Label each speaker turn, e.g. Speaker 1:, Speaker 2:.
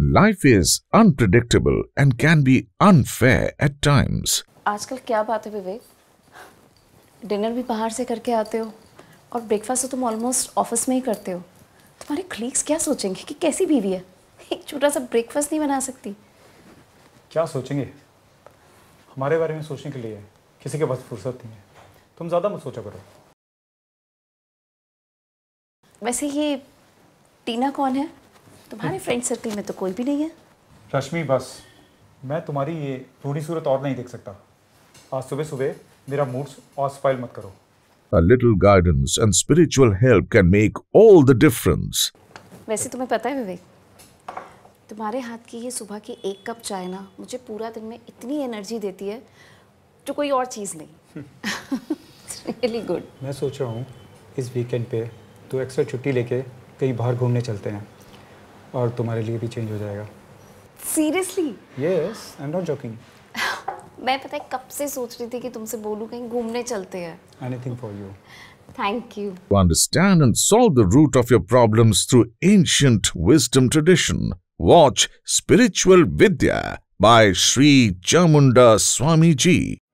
Speaker 1: Life is unpredictable and can be unfair at times
Speaker 2: आजकल क्या बात है विवेक डिनर भी बाहर से करके आते हो और ब्रेकफास्ट तो तुम ऑलमोस्ट ऑफिस में ही करते हो तुम्हारे क्लीग्स क्या सोचेंगे कि कैसी बीवी है एक छोटा सा ब्रेकफास्ट नहीं बना सकती
Speaker 3: क्या सोचेंगे हमारे बारे में सोचने के लिए किसी के पास फुर्सत नहीं है तुम ज़्यादा मत सोचा करो
Speaker 2: वैसे ये टीना कौन है तुम्हारे फ्रेंड सर्कल में तो कोई
Speaker 3: भी नहीं है रश्मि बस मैं तुम्हारी ये रूढ़ी सूरत और नहीं देख सकता आज सुबह सुबह मेरा मूड्स और स्पाइल मत करो
Speaker 1: A little guidance and spiritual help can make all the difference.
Speaker 2: वैसे तुम्हें पता है विवेक तुम्हारे हाथ की ये सुबह की एक कप चाय ना मुझे पूरा दिन में इतनी एनर्जी देती है जो कोई और चीज़ नहीं रियली
Speaker 3: गुड मैं सोच रहा हूँ इस वीकेंड पे तो एक्स्ट्रा छुट्टी लेके कहीं बाहर घूमने चलते हैं और तुम्हारे लिए भी चेंज हो जाएगा seriously yes I am not joking
Speaker 2: मैं पता है कब से सोच रही थी कि तुमसे बोलूं कहीं घूमने चलते हैं anything for you thank you
Speaker 1: to understand and solve the root of your problems through ancient wisdom tradition watch spiritual Vidya by Shri Chamunda Swami ji